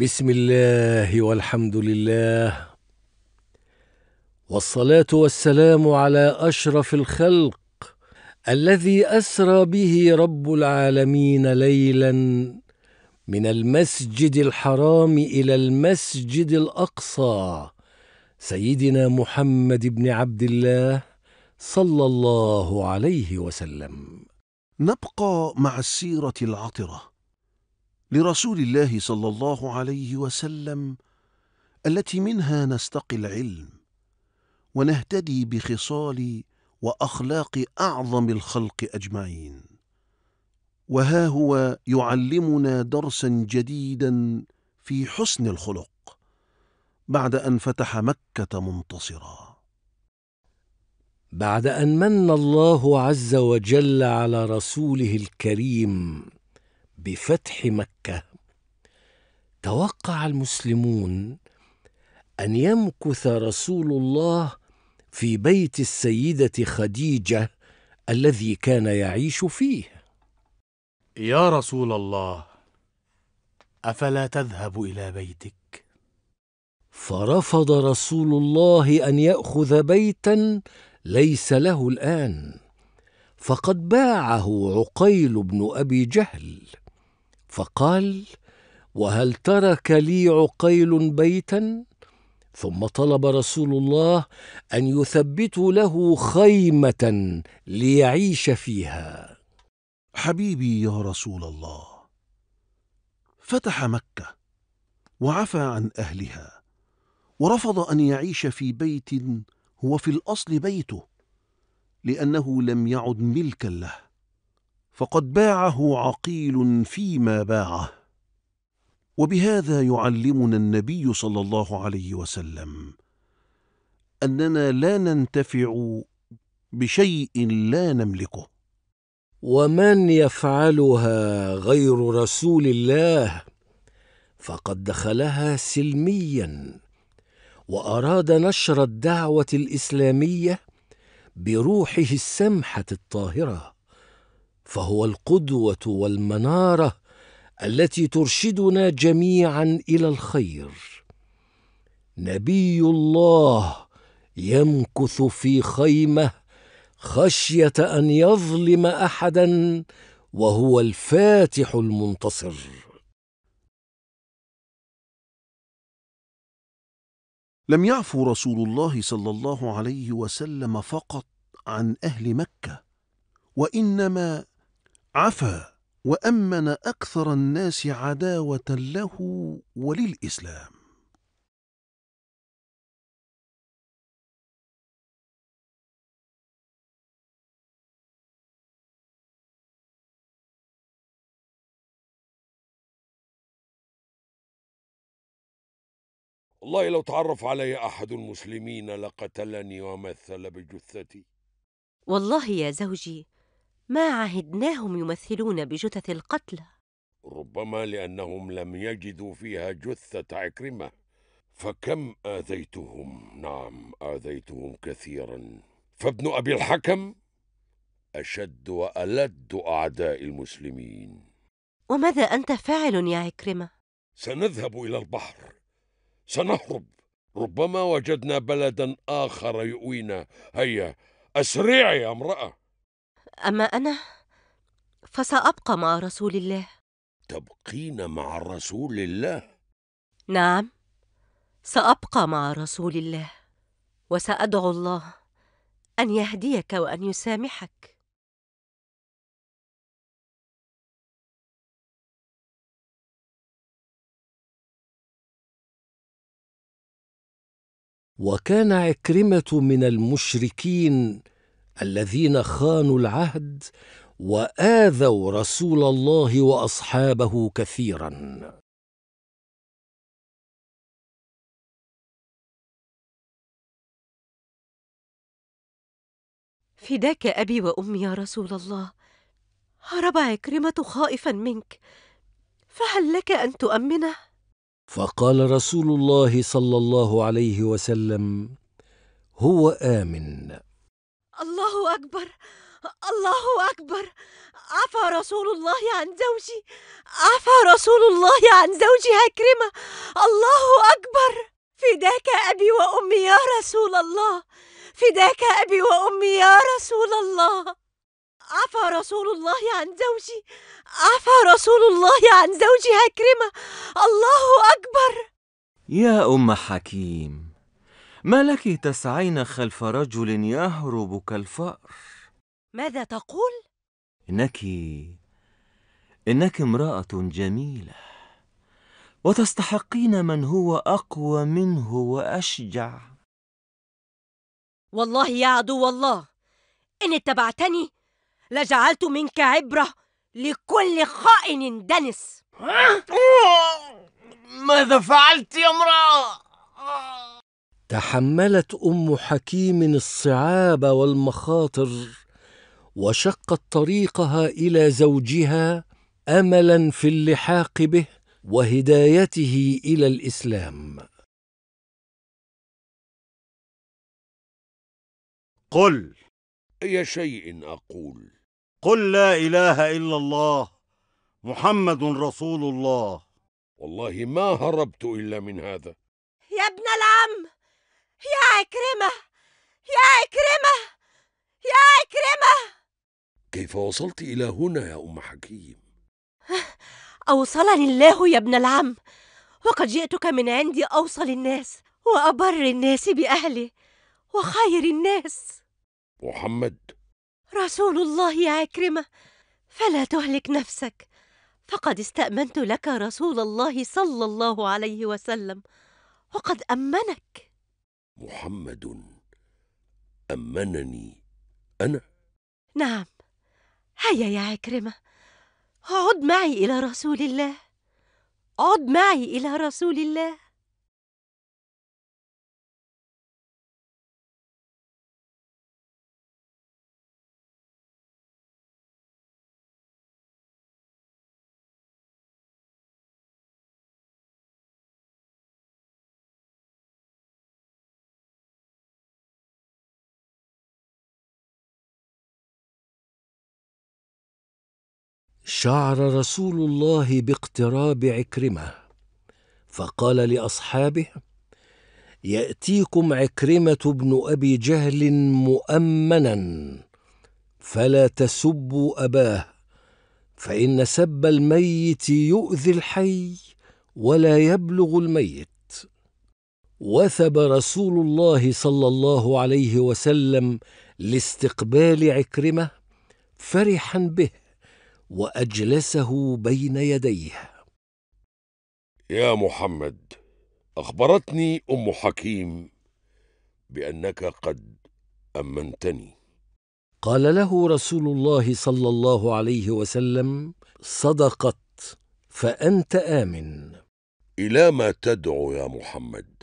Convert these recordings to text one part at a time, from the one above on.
بسم الله والحمد لله والصلاه والسلام على اشرف الخلق الذي اسرى به رب العالمين ليلا من المسجد الحرام الى المسجد الاقصى سيدنا محمد بن عبد الله صلى الله عليه وسلم نبقى مع السيره العطره لرسول الله صلى الله عليه وسلم التي منها نستقي العلم ونهتدي بخصال واخلاق اعظم الخلق اجمعين وها هو يعلمنا درسا جديدا في حسن الخلق بعد ان فتح مكه منتصرا بعد ان من الله عز وجل على رسوله الكريم بفتح مكة توقع المسلمون أن يمكث رسول الله في بيت السيدة خديجة الذي كان يعيش فيه يا رسول الله أفلا تذهب إلى بيتك فرفض رسول الله أن يأخذ بيتا ليس له الآن فقد باعه عقيل بن أبي جهل فقال وهل ترك لي عقيل بيتا ثم طلب رسول الله ان يثبتوا له خيمه ليعيش فيها حبيبي يا رسول الله فتح مكه وعفى عن اهلها ورفض ان يعيش في بيت هو في الاصل بيته لانه لم يعد ملكا له فقد باعه عقيل فيما باعه وبهذا يعلمنا النبي صلى الله عليه وسلم اننا لا ننتفع بشيء لا نملكه ومن يفعلها غير رسول الله فقد دخلها سلميا واراد نشر الدعوه الاسلاميه بروحه السمحه الطاهره فهو القدوه والمناره التي ترشدنا جميعا الى الخير نبي الله يمكث في خيمه خشيه ان يظلم احدا وهو الفاتح المنتصر لم يعفو رسول الله صلى الله عليه وسلم فقط عن اهل مكه وانما عفا وأمن أكثر الناس عداوة له وللإسلام والله لو تعرف علي أحد المسلمين لقتلني ومثل بجثتي والله يا زوجي ما عهدناهم يمثلون بجثث القتلى ربما لأنهم لم يجدوا فيها جثة عكرمة فكم آذيتهم نعم آذيتهم كثيرا فابن أبي الحكم أشد وألد أعداء المسلمين وماذا أنت فاعل يا عكرمة؟ سنذهب إلى البحر سنهرب ربما وجدنا بلدا آخر يؤوينا هيا أسرعي يا امرأة أما أنا فسأبقى مع رسول الله تبقين مع رسول الله؟ نعم سأبقى مع رسول الله وسأدعو الله أن يهديك وأن يسامحك وكان عكرمة من المشركين الذين خانوا العهد واذوا رسول الله واصحابه كثيرا فداك ابي وامي يا رسول الله هرب عكرمه خائفا منك فهل لك ان تؤمنه فقال رسول الله صلى الله عليه وسلم هو امن الله أكبر الله أكبر عفى رسول الله عن زوجي عفى رسول الله عن زوجي هكرمة الله أكبر فداك أبي وأمي يا رسول الله فداك أبي وأمي يا رسول الله عفى رسول الله عن زوجي عفى رسول الله عن زوجي هكرمة الله أكبر يا أم حكيم ما لك تسعين خلف رجل يهرب كالفأر ماذا تقول؟ إنك إنك امرأة جميلة وتستحقين من هو أقوى منه وأشجع والله يا عدو الله إن اتبعتني لجعلت منك عبرة لكل خائن دنس ماذا فعلت يا امرأة؟ تحملت ام حكيم الصعاب والمخاطر وشقت طريقها الى زوجها املا في اللحاق به وهدايته الى الاسلام قل اي شيء اقول قل لا اله الا الله محمد رسول الله والله ما هربت الا من هذا يا ابن العم يا عكرمة يا عكرمة يا عكرمة كيف وصلت إلى هنا يا أم حكيم؟ أوصلني الله يا ابن العم وقد جئتك من عندي أوصل الناس وأبر الناس بأهلي وخير الناس محمد رسول الله يا عكرمة فلا تهلك نفسك فقد استأمنت لك رسول الله صلى الله عليه وسلم وقد أمنك محمد أمنني أنا نعم هيا يا عكرمة عد معي إلى رسول الله عد معي إلى رسول الله شعر رسول الله باقتراب عكرمه فقال لاصحابه ياتيكم عكرمه بن ابي جهل مؤمنا فلا تسبوا اباه فان سب الميت يؤذي الحي ولا يبلغ الميت وثب رسول الله صلى الله عليه وسلم لاستقبال عكرمه فرحا به واجلسه بين يديه يا محمد اخبرتني ام حكيم بانك قد امنتني قال له رسول الله صلى الله عليه وسلم صدقت فانت امن الى ما تدعو يا محمد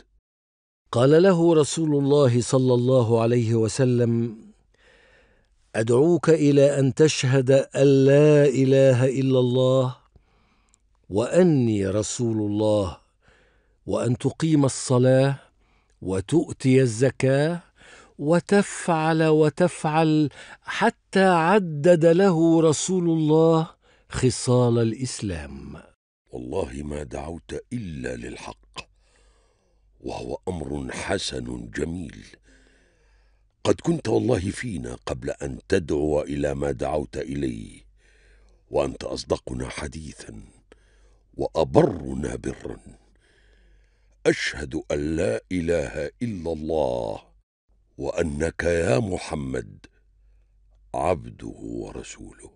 قال له رسول الله صلى الله عليه وسلم ادعوك الى ان تشهد ان لا اله الا الله واني رسول الله وان تقيم الصلاه وتؤتي الزكاه وتفعل وتفعل حتى عدد له رسول الله خصال الاسلام والله ما دعوت الا للحق وهو امر حسن جميل قد كنت والله فينا قبل أن تدعو إلى ما دعوت إليه وأنت أصدقنا حديثا وأبرنا برا أشهد أن لا إله إلا الله وأنك يا محمد عبده ورسوله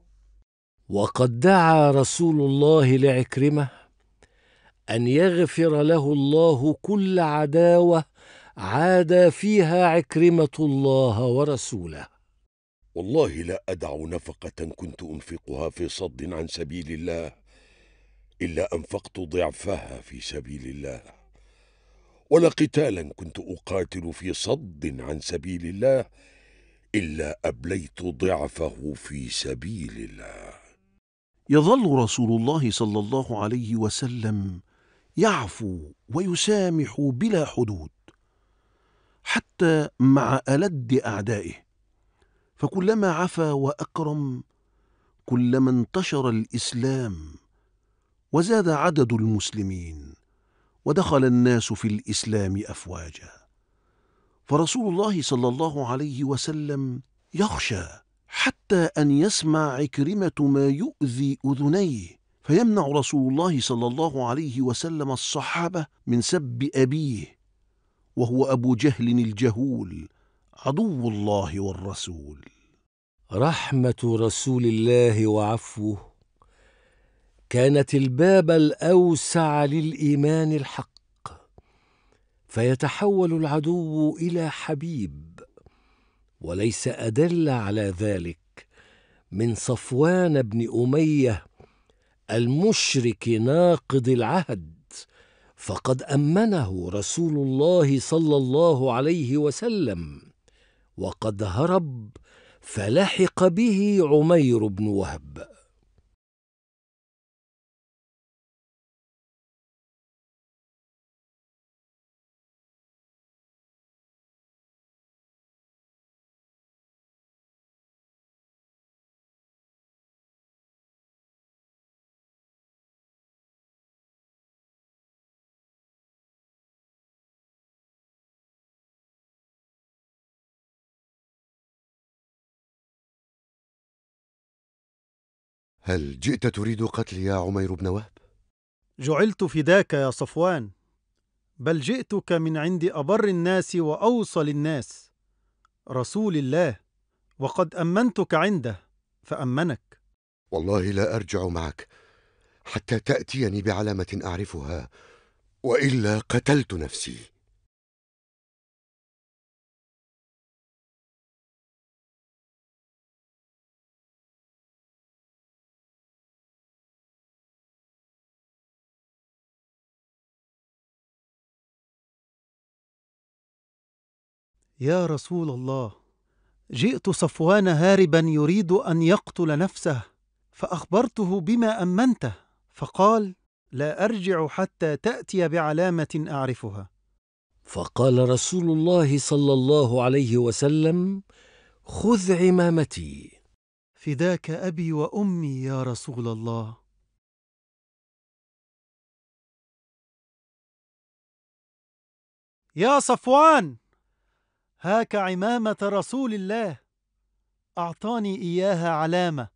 وقد دعا رسول الله لعكرمه ان يغفر له الله كل عداوه عاد فيها عكرمه الله ورسوله والله لا ادع نفقه كنت انفقها في صد عن سبيل الله الا انفقت ضعفها في سبيل الله ولا قتالا كنت اقاتل في صد عن سبيل الله الا ابليت ضعفه في سبيل الله يظل رسول الله صلى الله عليه وسلم يعفو ويسامح بلا حدود حتى مع ألد أعدائه فكلما عفا وأكرم كلما انتشر الإسلام وزاد عدد المسلمين ودخل الناس في الإسلام أفواجا فرسول الله صلى الله عليه وسلم يخشى حتى أن يسمع عكرمة ما يؤذي أذنيه فيمنع رسول الله صلى الله عليه وسلم الصحابة من سب أبيه وهو أبو جهل الجهول عدو الله والرسول رحمة رسول الله وعفوه كانت الباب الأوسع للإيمان الحق فيتحول العدو إلى حبيب وليس أدل على ذلك من صفوان بن أمية المشرك ناقض العهد فقد امنه رسول الله صلى الله عليه وسلم وقد هرب فلحق به عمير بن وهب هل جئت تريد قتلي يا عمير بن وهب؟ جعلت فداك يا صفوان بل جئتك من عند أبر الناس وأوصل الناس رسول الله وقد أمنتك عنده فأمنك والله لا أرجع معك حتى تأتيني بعلامة أعرفها وإلا قتلت نفسي يا رسول الله جئت صفوان هاربا يريد ان يقتل نفسه فاخبرته بما امنته فقال لا ارجع حتى تاتي بعلامه اعرفها فقال رسول الله صلى الله عليه وسلم خذ عمامتي فداك ابي وامي يا رسول الله يا صفوان هاك عمامة رسول الله أعطاني إياها علامة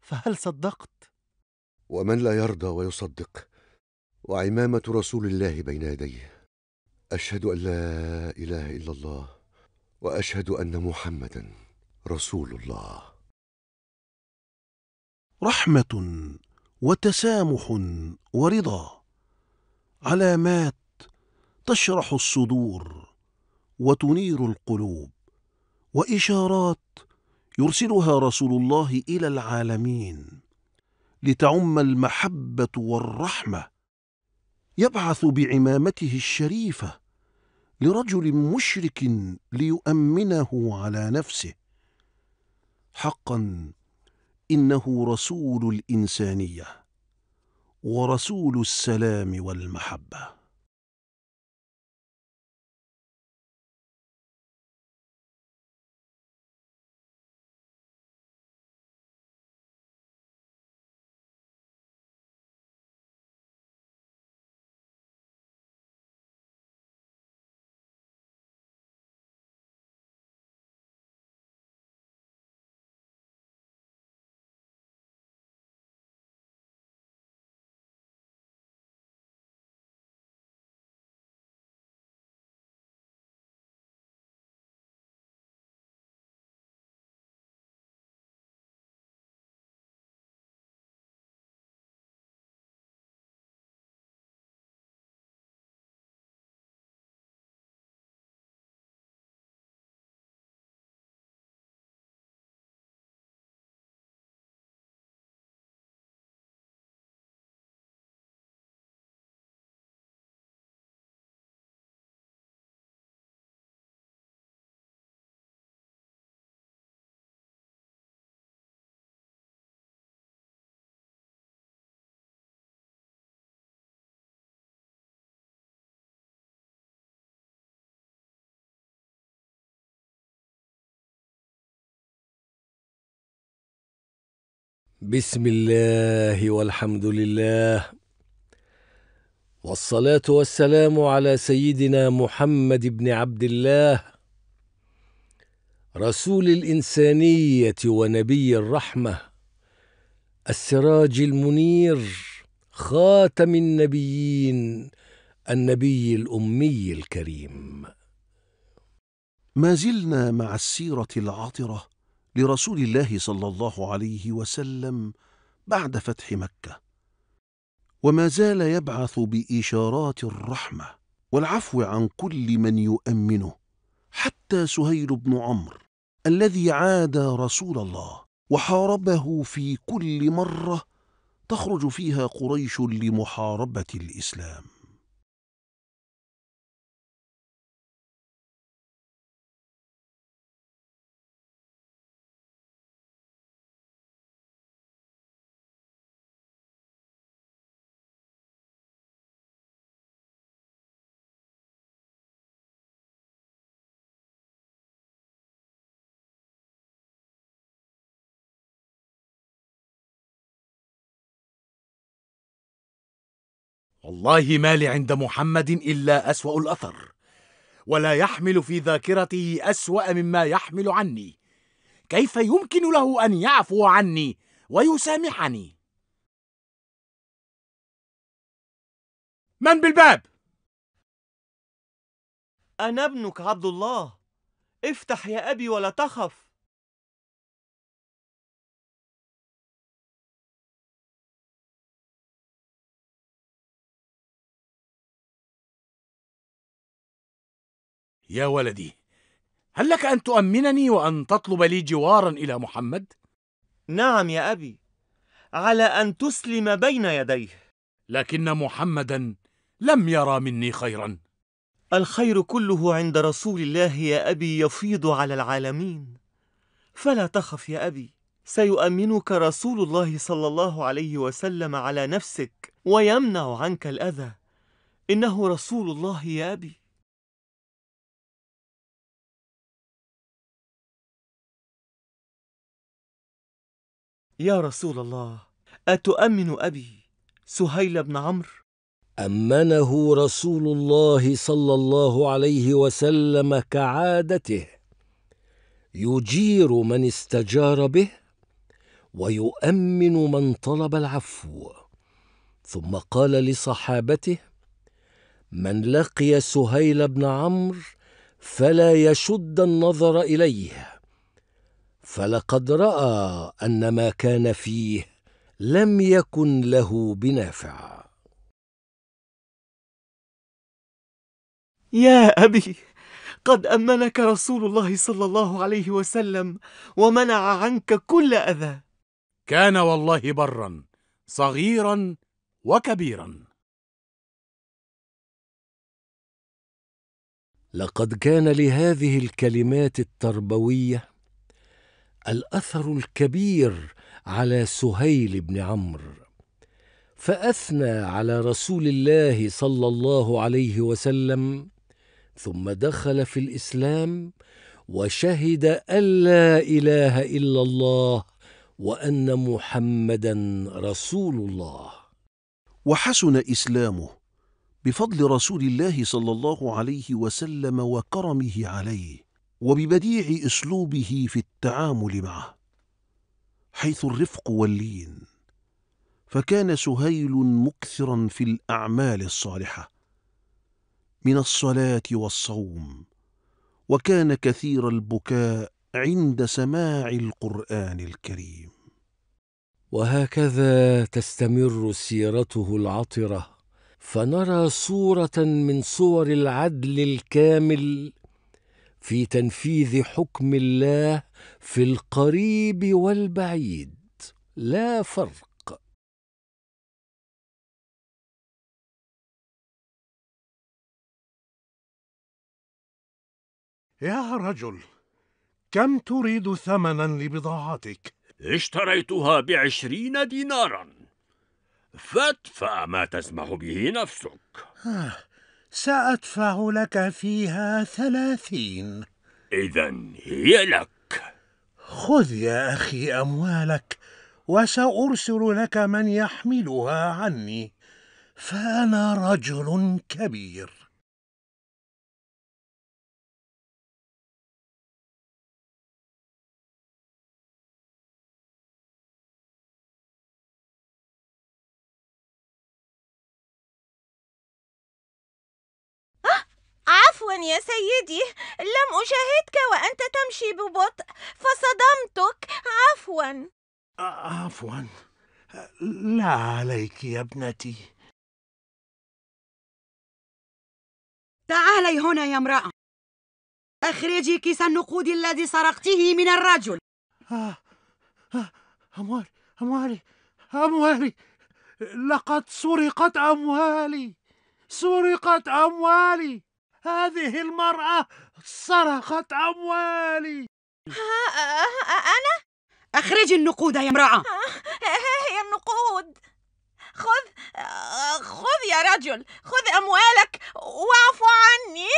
فهل صدقت؟ ومن لا يرضى ويصدق وعمامة رسول الله بين يديه أشهد أن لا إله إلا الله وأشهد أن محمدا رسول الله رحمة وتسامح ورضا علامات تشرح الصدور وتنير القلوب وإشارات يرسلها رسول الله إلى العالمين لتعم المحبة والرحمة يبعث بعمامته الشريفة لرجل مشرك ليؤمنه على نفسه حقا إنه رسول الإنسانية ورسول السلام والمحبه بسم الله والحمد لله والصلاه والسلام على سيدنا محمد بن عبد الله رسول الانسانيه ونبي الرحمه السراج المنير خاتم النبيين النبي الامي الكريم ما زلنا مع السيره العاطره لرسول الله صلى الله عليه وسلم بعد فتح مكة وما زال يبعث بإشارات الرحمة والعفو عن كل من يؤمنه حتى سهيل بن عمرو الذي عادى رسول الله وحاربه في كل مرة تخرج فيها قريش لمحاربة الإسلام والله ما لي عند محمد إلا أسوأ الأثر ولا يحمل في ذاكرته أسوأ مما يحمل عني كيف يمكن له أن يعفو عني ويسامحني من بالباب؟ أنا ابنك عبد الله افتح يا أبي ولا تخف يا ولدي هل لك أن تؤمنني وأن تطلب لي جوارا إلى محمد؟ نعم يا أبي على أن تسلم بين يديه لكن محمدا لم يرى مني خيرا الخير كله عند رسول الله يا أبي يفيض على العالمين فلا تخف يا أبي سيؤمنك رسول الله صلى الله عليه وسلم على نفسك ويمنع عنك الأذى إنه رسول الله يا أبي يا رسول الله أتؤمن أبي سهيل بن عمرو أمنه رسول الله صلى الله عليه وسلم كعادته يجير من استجار به ويؤمن من طلب العفو ثم قال لصحابته من لقي سهيل بن عمرو فلا يشد النظر إليه فلقد راى ان ما كان فيه لم يكن له بنافع يا ابي قد امنك رسول الله صلى الله عليه وسلم ومنع عنك كل اذى كان والله برا صغيرا وكبيرا لقد كان لهذه الكلمات التربويه الاثر الكبير على سهيل بن عمرو فاثنى على رسول الله صلى الله عليه وسلم ثم دخل في الاسلام وشهد ان لا اله الا الله وان محمدا رسول الله وحسن اسلامه بفضل رسول الله صلى الله عليه وسلم وكرمه عليه وببديع اسلوبه في التعامل معه حيث الرفق واللين فكان سهيل مكثرا في الاعمال الصالحه من الصلاه والصوم وكان كثير البكاء عند سماع القران الكريم وهكذا تستمر سيرته العطره فنرى صوره من صور العدل الكامل في تنفيذ حكم الله في القريب والبعيد لا فرق يا رجل كم تريد ثمنا لبضاعتك اشتريتها بعشرين دينارا فادفع ما تسمح به نفسك آه، سأدفع لك فيها ثلاثين إذا هي لك خذ يا أخي أموالك وسأرسل لك من يحملها عني فأنا رجل كبير عفوا يا سيدي لم أشاهدك وأنت تمشي ببطء فصدمتك عفوا عفوا لا عليك يا ابنتي تعالي هنا يا امرأة أخرجي كيس النقود الذي سرقته من الرجل آه، آه، أموالي أموالي أموالي لقد سرقت أموالي سرقت أموالي هذه المرأة سرقت أموالي أنا؟ أخرجي النقود يا امرأة هي النقود خذ خذ يا رجل خذ أموالك واعف عني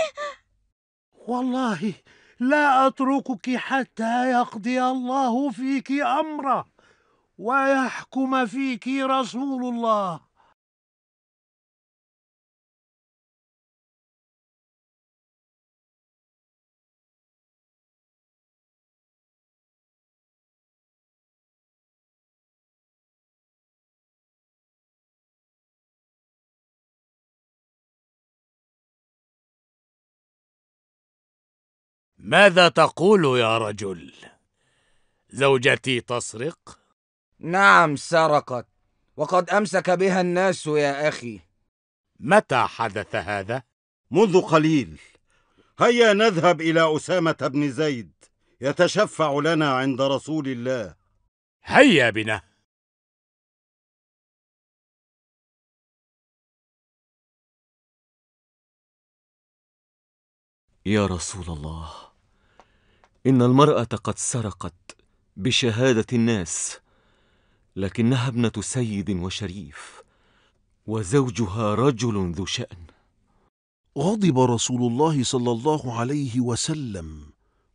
والله لا أتركك حتى يقضي الله فيك أمره ويحكم فيك رسول الله ماذا تقول يا رجل زوجتي تسرق نعم سرقت وقد امسك بها الناس يا اخي متى حدث هذا منذ قليل هيا نذهب الى اسامه بن زيد يتشفع لنا عند رسول الله هيا بنا يا رسول الله ان المراه قد سرقت بشهاده الناس لكنها ابنه سيد وشريف وزوجها رجل ذو شان غضب رسول الله صلى الله عليه وسلم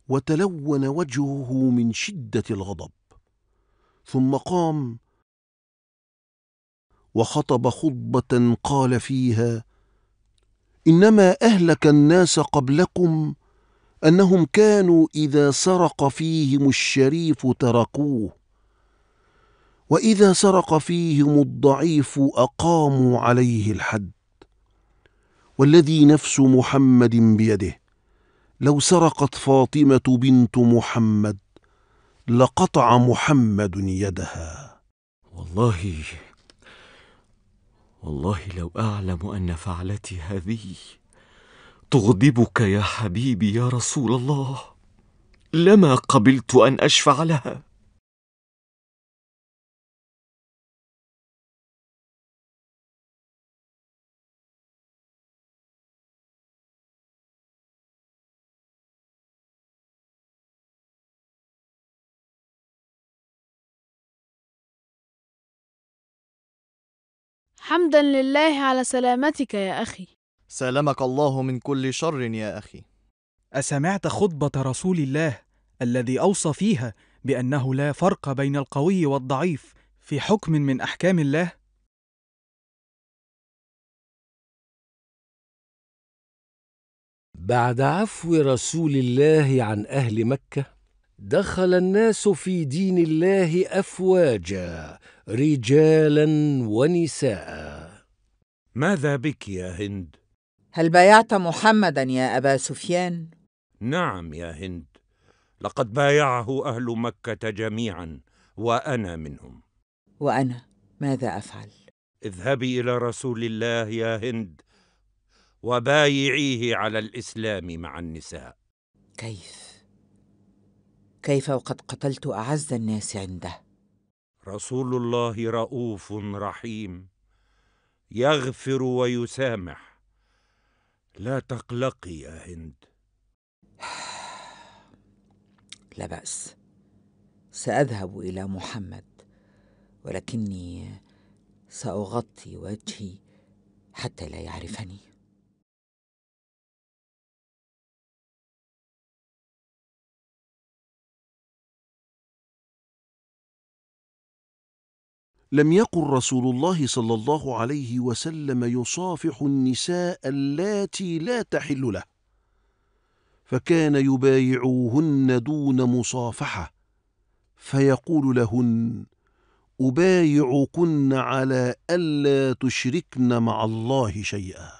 وتلون وجهه من شده الغضب ثم قام وخطب خطبه قال فيها انما اهلك الناس قبلكم أنهم كانوا إذا سرق فيهم الشريف تركوه وإذا سرق فيهم الضعيف أقاموا عليه الحد والذي نفس محمد بيده لو سرقت فاطمة بنت محمد لقطع محمد يدها والله والله لو أعلم أن فعلتي هذه تغضبك يا حبيبي يا رسول الله لما قبلت ان اشفع لها حمدا لله على سلامتك يا اخي سلمك الله من كل شر يا أخي أسمعت خطبة رسول الله الذي أوصى فيها بأنه لا فرق بين القوي والضعيف في حكم من أحكام الله؟ بعد عفو رسول الله عن أهل مكة دخل الناس في دين الله أفواجا رجالا ونساء ماذا بك يا هند؟ هل بايعت محمدا يا أبا سفيان؟ نعم يا هند لقد بايعه أهل مكة جميعا وأنا منهم وأنا ماذا أفعل؟ اذهبي إلى رسول الله يا هند وبايعيه على الإسلام مع النساء كيف؟ كيف وقد قتلت أعز الناس عنده؟ رسول الله رؤوف رحيم يغفر ويسامح لا تقلقي يا هند لا بأس سأذهب إلى محمد ولكني سأغطي وجهي حتى لا يعرفني لم يقل رسول الله صلى الله عليه وسلم يصافح النساء اللاتي لا تحل له فكان يبايعوهن دون مصافحة فيقول لهن أبايعكن على ألا تشركن مع الله شيئا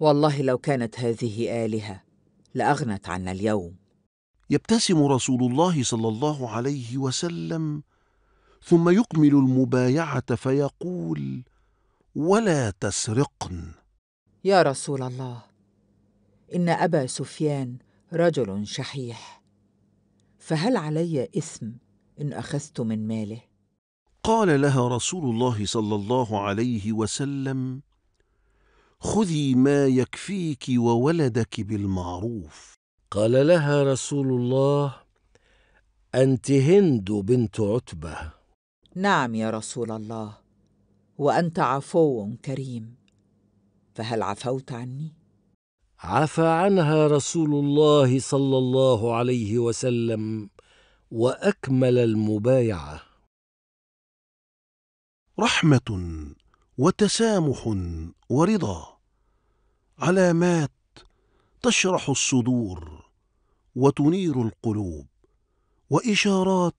والله لو كانت هذه آلهة لأغنت عنا اليوم يبتسم رسول الله صلى الله عليه وسلم ثم يكمل المبايعة فيقول ولا تسرقن يا رسول الله إن أبا سفيان رجل شحيح فهل علي إثم إن أخذت من ماله؟ قال لها رسول الله صلى الله عليه وسلم خذي ما يكفيك وولدك بالمعروف قال لها رسول الله انت هند بنت عتبه نعم يا رسول الله وانت عفو كريم فهل عفوت عني عفى عنها رسول الله صلى الله عليه وسلم واكمل المبايعه رحمه وتسامح ورضا علامات تشرح الصدور وتنير القلوب واشارات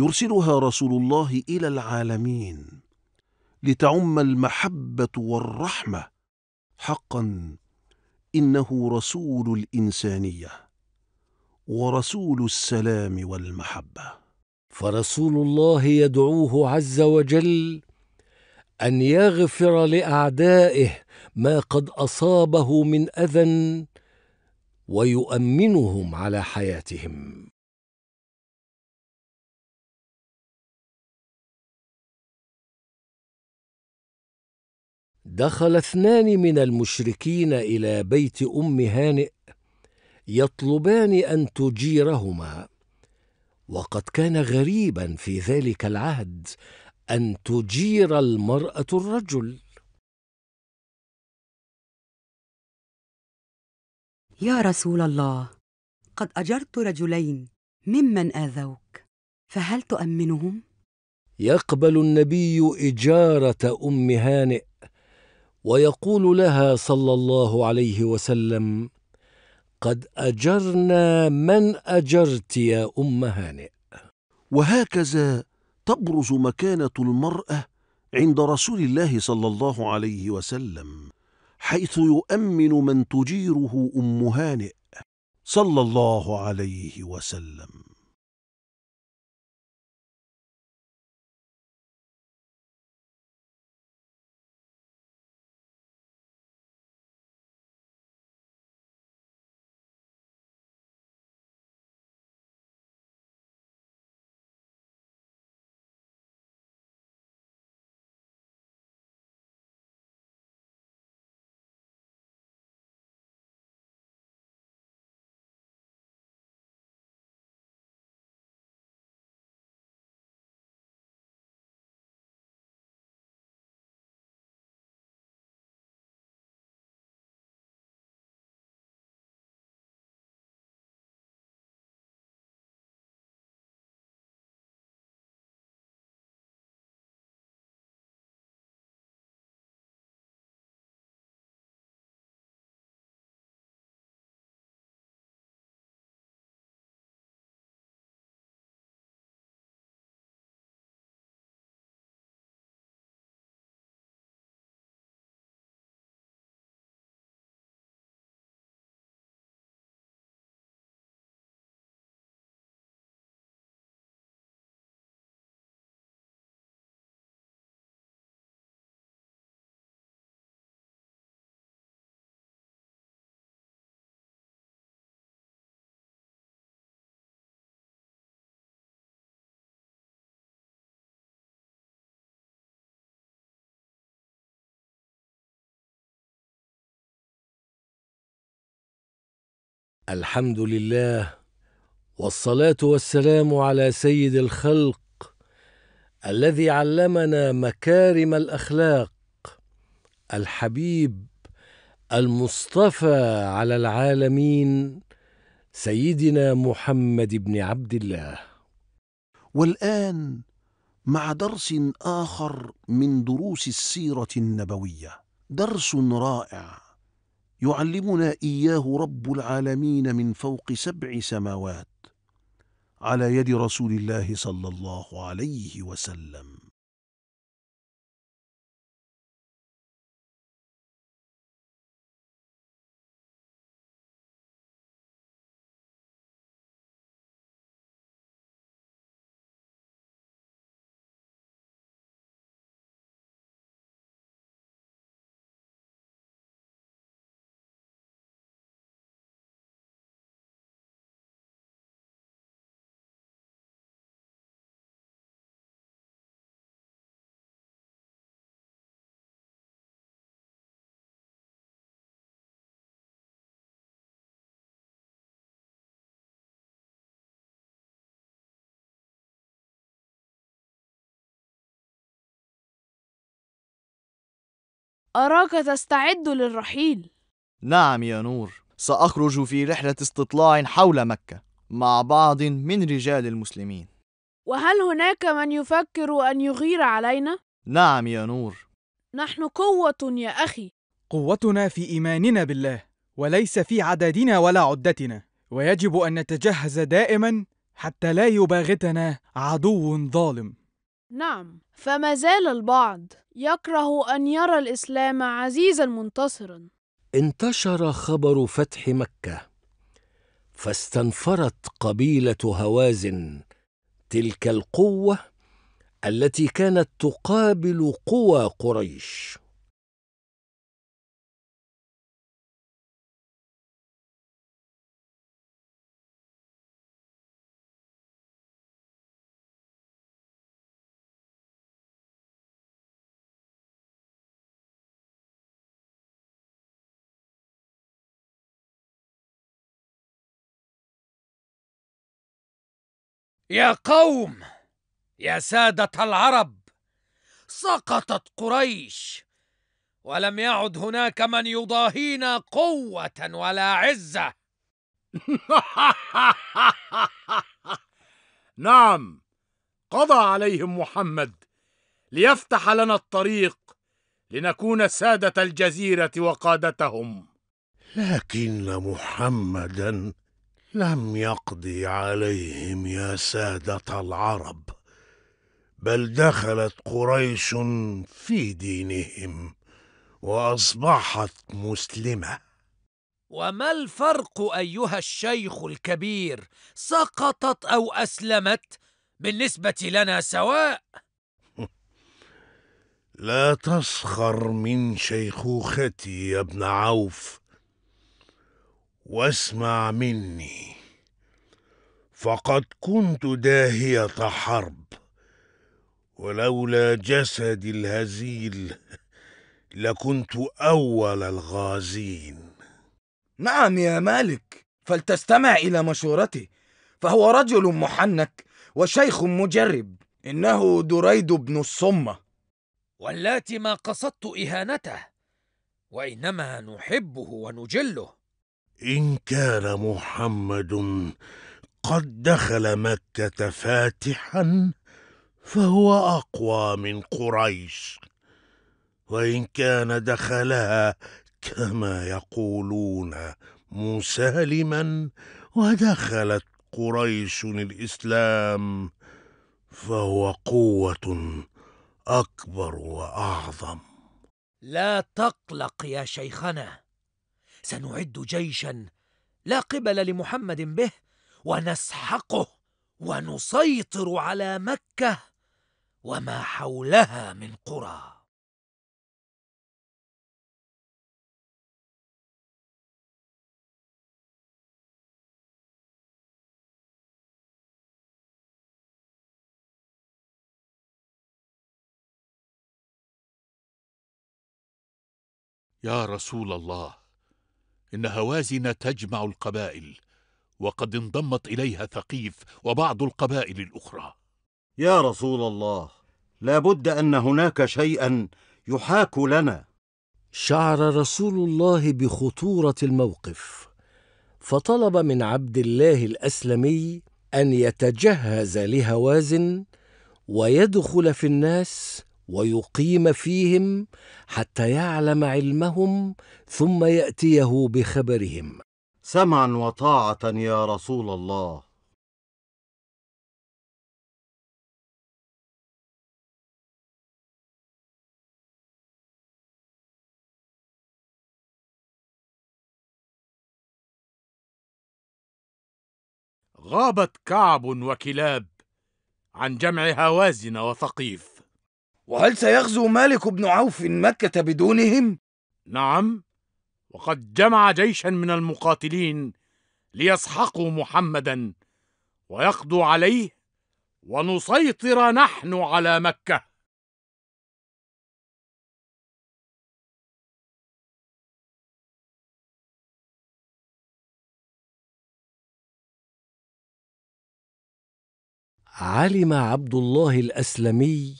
يرسلها رسول الله إلى العالمين لتعم المحبة والرحمة حقا إنه رسول الإنسانية ورسول السلام والمحبة فرسول الله يدعوه عز وجل ان يغفر لاعدائه ما قد اصابه من اذى ويؤمنهم على حياتهم دخل اثنان من المشركين الى بيت ام هانئ يطلبان ان تجيرهما وقد كان غريبا في ذلك العهد ان تجير المراه الرجل يا رسول الله قد اجرت رجلين ممن اذوك فهل تؤمنهم يقبل النبي اجاره ام هانئ ويقول لها صلى الله عليه وسلم قد اجرنا من اجرت يا ام هانئ وهكذا تبرز مكانه المراه عند رسول الله صلى الله عليه وسلم حيث يؤمن من تجيره ام هانئ صلى الله عليه وسلم الحمد لله والصلاه والسلام على سيد الخلق الذي علمنا مكارم الاخلاق الحبيب المصطفى على العالمين سيدنا محمد بن عبد الله والان مع درس اخر من دروس السيره النبويه درس رائع يعلمنا إياه رب العالمين من فوق سبع سماوات على يد رسول الله صلى الله عليه وسلم أراك تستعد للرحيل نعم يا نور سأخرج في رحلة استطلاع حول مكة مع بعض من رجال المسلمين وهل هناك من يفكر أن يغير علينا؟ نعم يا نور نحن قوة يا أخي قوتنا في إيماننا بالله وليس في عددنا ولا عدتنا ويجب أن نتجهز دائما حتى لا يباغتنا عدو ظالم نعم فما زال البعض يكره أن يرى الإسلام عزيزا منتصرا انتشر خبر فتح مكة فاستنفرت قبيلة هوازن تلك القوة التي كانت تقابل قوى قريش يا قوم يا ساده العرب سقطت قريش ولم يعد هناك من يضاهينا قوه ولا عزه نعم قضى عليهم محمد ليفتح لنا الطريق لنكون ساده الجزيره وقادتهم لكن محمدا لم يقضي عليهم يا سادة العرب بل دخلت قريش في دينهم وأصبحت مسلمة وما الفرق أيها الشيخ الكبير سقطت أو أسلمت بالنسبة لنا سواء لا تسخر من شيخوختي يا ابن عوف واسمع مني فقد كنت داهية حرب ولولا جسدي الهزيل لكنت أول الغازين نعم يا مالك فلتستمع إلى مشورته فهو رجل محنك وشيخ مجرب إنه دريد بن الصمة واللاتي ما قصدت إهانته وإنما نحبه ونجله إن كان محمد قد دخل مكة فاتحا فهو أقوى من قريش وإن كان دخلها كما يقولون مسالما ودخلت قريش الإسلام فهو قوة أكبر وأعظم لا تقلق يا شيخنا سنعد جيشا لا قبل لمحمد به ونسحقه ونسيطر على مكه وما حولها من قرى يا رسول الله إن هوازن تجمع القبائل وقد انضمت إليها ثقيف وبعض القبائل الأخرى يا رسول الله لا بد أن هناك شيئا يحاك لنا شعر رسول الله بخطورة الموقف فطلب من عبد الله الأسلمي أن يتجهز لهوازن ويدخل في الناس ويقيم فيهم حتى يعلم علمهم ثم ياتيه بخبرهم سمعا وطاعه يا رسول الله غابت كعب وكلاب عن جمع هوازن وثقيف وهل سيغزو مالك بن عوف مكة بدونهم؟ نعم وقد جمع جيشا من المقاتلين ليسحقوا محمدا ويقضوا عليه ونسيطر نحن على مكة علم عبد الله الأسلمي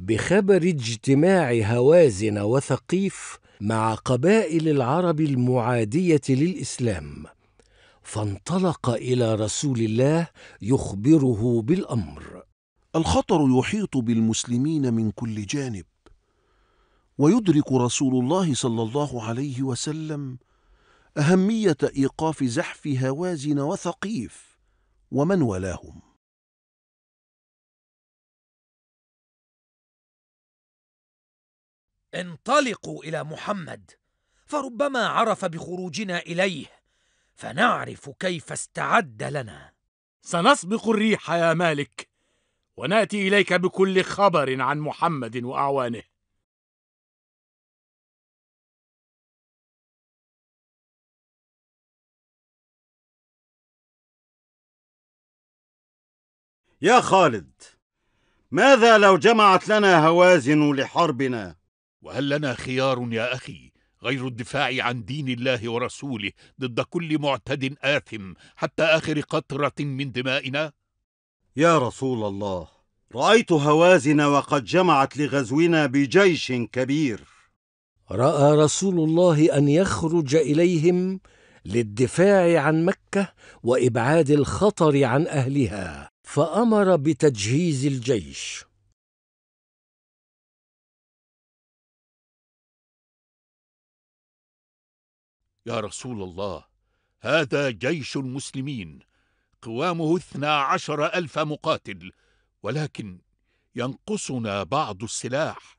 بخبر اجتماع هوازن وثقيف مع قبائل العرب المعاديه للاسلام فانطلق الى رسول الله يخبره بالامر الخطر يحيط بالمسلمين من كل جانب ويدرك رسول الله صلى الله عليه وسلم اهميه ايقاف زحف هوازن وثقيف ومن ولاهم انطلقوا الى محمد فربما عرف بخروجنا اليه فنعرف كيف استعد لنا سنسبق الريح يا مالك وناتي اليك بكل خبر عن محمد واعوانه يا خالد ماذا لو جمعت لنا هوازن لحربنا وهل لنا خيار يا أخي غير الدفاع عن دين الله ورسوله ضد كل معتد آثم حتى آخر قطرة من دمائنا؟ يا رسول الله رأيت هوازن وقد جمعت لغزونا بجيش كبير رأى رسول الله أن يخرج إليهم للدفاع عن مكة وإبعاد الخطر عن أهلها فأمر بتجهيز الجيش يا رسول الله هذا جيش المسلمين قوامه اثنا عشر ألف مقاتل ولكن ينقصنا بعض السلاح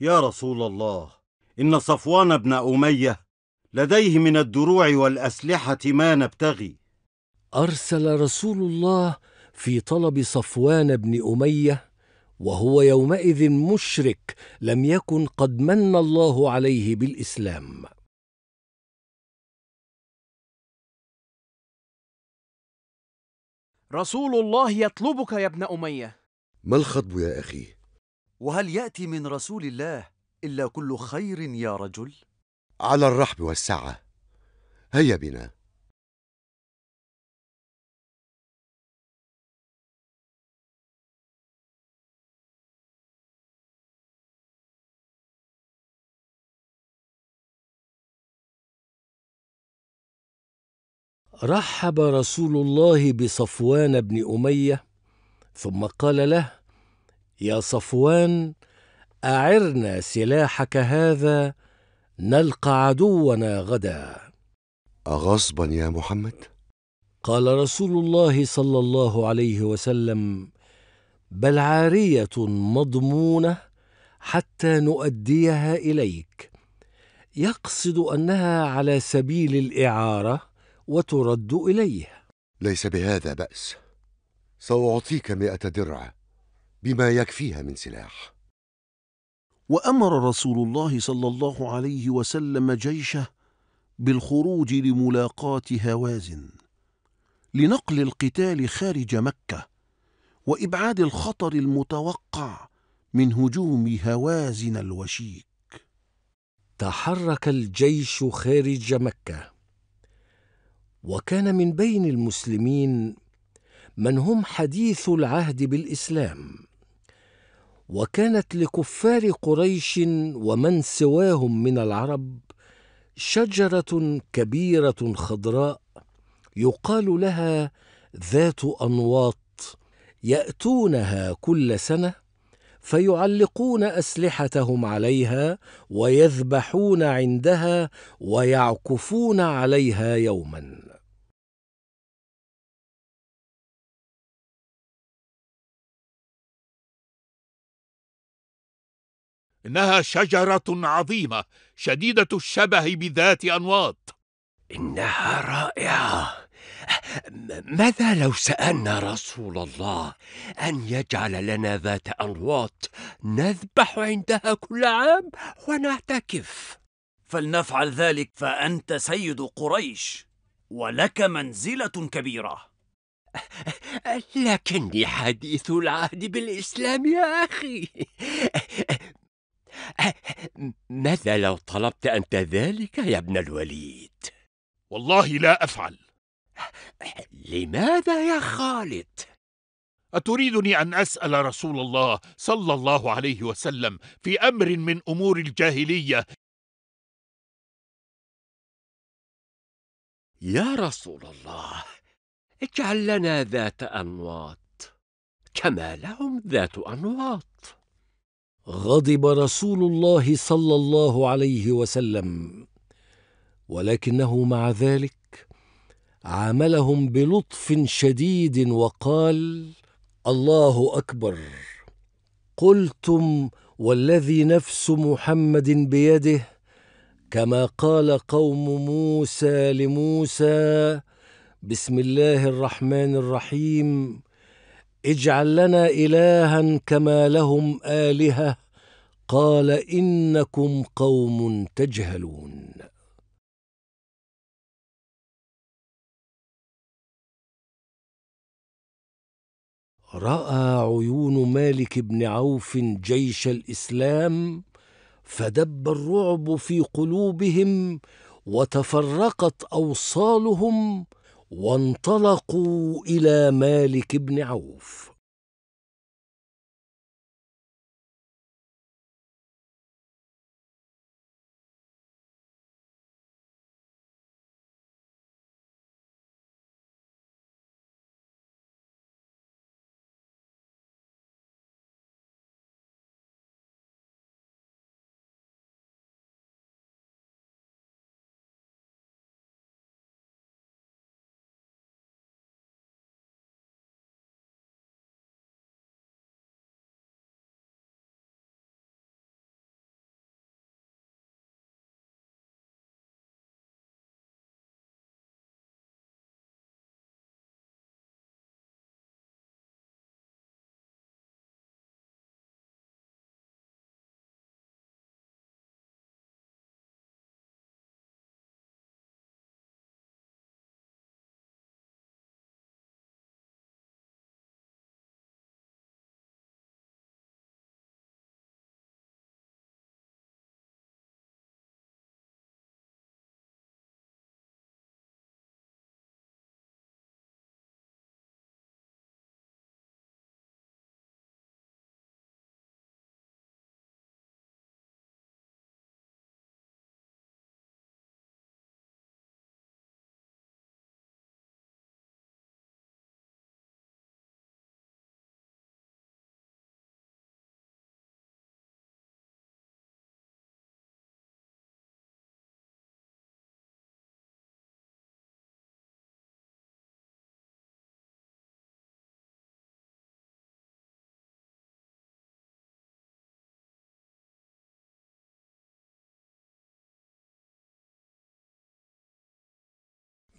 يا رسول الله إن صفوان بن أمية لديه من الدروع والأسلحة ما نبتغي أرسل رسول الله في طلب صفوان بن أمية وهو يومئذ مشرك لم يكن قد من الله عليه بالإسلام رسول الله يطلبك يا ابن أمية ما الخطب يا أخي؟ وهل يأتي من رسول الله إلا كل خير يا رجل؟ على الرحب والسعة هيا بنا رحب رسول الله بصفوان بن اميه ثم قال له يا صفوان اعرنا سلاحك هذا نلقى عدونا غدا اغصبا يا محمد قال رسول الله صلى الله عليه وسلم بل عاريه مضمونه حتى نؤديها اليك يقصد انها على سبيل الاعاره وترد إليه ليس بهذا بأس سأعطيك مئة درع بما يكفيها من سلاح وأمر رسول الله صلى الله عليه وسلم جيشه بالخروج لملاقاة هوازن لنقل القتال خارج مكة وإبعاد الخطر المتوقع من هجوم هوازن الوشيك تحرك الجيش خارج مكة وكان من بين المسلمين من هم حديث العهد بالاسلام وكانت لكفار قريش ومن سواهم من العرب شجره كبيره خضراء يقال لها ذات انواط ياتونها كل سنه فيعلقون اسلحتهم عليها ويذبحون عندها ويعكفون عليها يوما إنها شجرة عظيمة شديدة الشبه بذات أنواط إنها رائعة ماذا لو سألنا رسول الله أن يجعل لنا ذات أنواط نذبح عندها كل عام ونعتكف فلنفعل ذلك فأنت سيد قريش ولك منزلة كبيرة لكني حديث العهد بالإسلام يا أخي أه، أه، ماذا لو طلبت أنت ذلك يا ابن الوليد؟ والله لا أفعل لماذا يا خالد؟ أتريدني أن أسأل رسول الله صلى الله عليه وسلم في أمر من أمور الجاهلية يا رسول الله اجعل لنا ذات أنواط كما لهم ذات أنواط غضب رسول الله صلى الله عليه وسلم ولكنه مع ذلك عاملهم بلطف شديد وقال الله اكبر قلتم والذي نفس محمد بيده كما قال قوم موسى لموسى بسم الله الرحمن الرحيم اجعل لنا الها كما لهم الهه قال انكم قوم تجهلون راى عيون مالك بن عوف جيش الاسلام فدب الرعب في قلوبهم وتفرقت اوصالهم وانطلقوا الى مالك بن عوف